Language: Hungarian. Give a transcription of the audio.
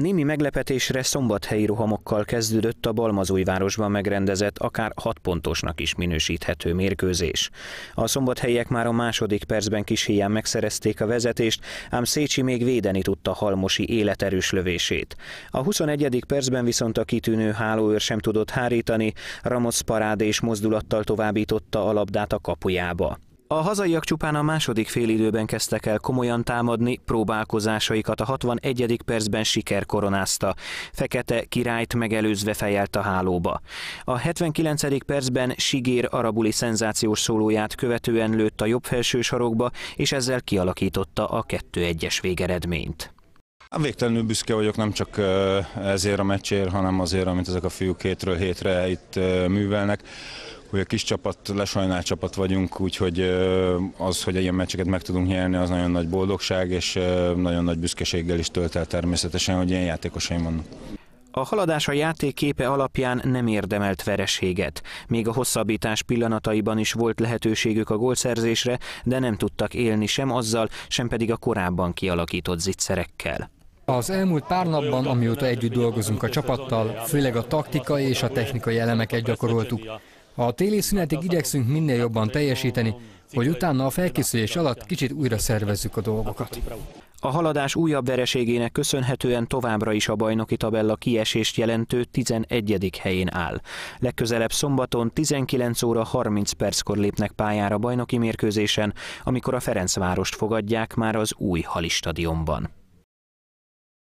Némi meglepetésre szombathelyi rohamokkal kezdődött a Balmazújvárosban megrendezett, akár hat pontosnak is minősíthető mérkőzés. A szombathelyiek már a második percben kis híján megszerezték a vezetést, ám Szécsi még védeni tudta Halmosi életerős lövését. A 21. percben viszont a kitűnő hálóőr sem tudott hárítani, Ramos parád és mozdulattal továbbította a labdát a kapujába. A hazaiak csupán a második félidőben kezdtek el komolyan támadni, próbálkozásaikat a 61. percben siker koronázta. Fekete királyt megelőzve fejelt a hálóba. A 79. percben Sigér arabuli szenzációs szólóját követően lőtt a jobb felső sarokba, és ezzel kialakította a 2-1-es végeredményt. Hát végtelenül büszke vagyok nem csak ezért a meccsért, hanem azért, amit ezek a fiúk hétről hétre itt művelnek hogy a kis csapat, lesajnált csapat vagyunk, úgyhogy az, hogy ilyen meccseket meg tudunk nyerni, az nagyon nagy boldogság, és nagyon nagy büszkeséggel is tölt el természetesen, hogy ilyen játékosaim vannak. A haladás a játékképe alapján nem érdemelt vereséget. Még a hosszabbítás pillanataiban is volt lehetőségük a gólszerzésre, de nem tudtak élni sem azzal, sem pedig a korábban kialakított zicserekkel. Az elmúlt pár napban, amióta együtt dolgozunk a csapattal, főleg a taktikai és a technikai elemeket gyakoroltuk. A téli szünetig igyekszünk minél jobban teljesíteni, hogy utána a felkészülés alatt kicsit újra szervezzük a dolgokat. A haladás újabb vereségének köszönhetően továbbra is a bajnoki tabella kiesést jelentő 11. helyén áll. Legközelebb szombaton 19 óra 30 perckor lépnek pályára bajnoki mérkőzésen, amikor a Ferencvárost fogadják már az új halistadionban.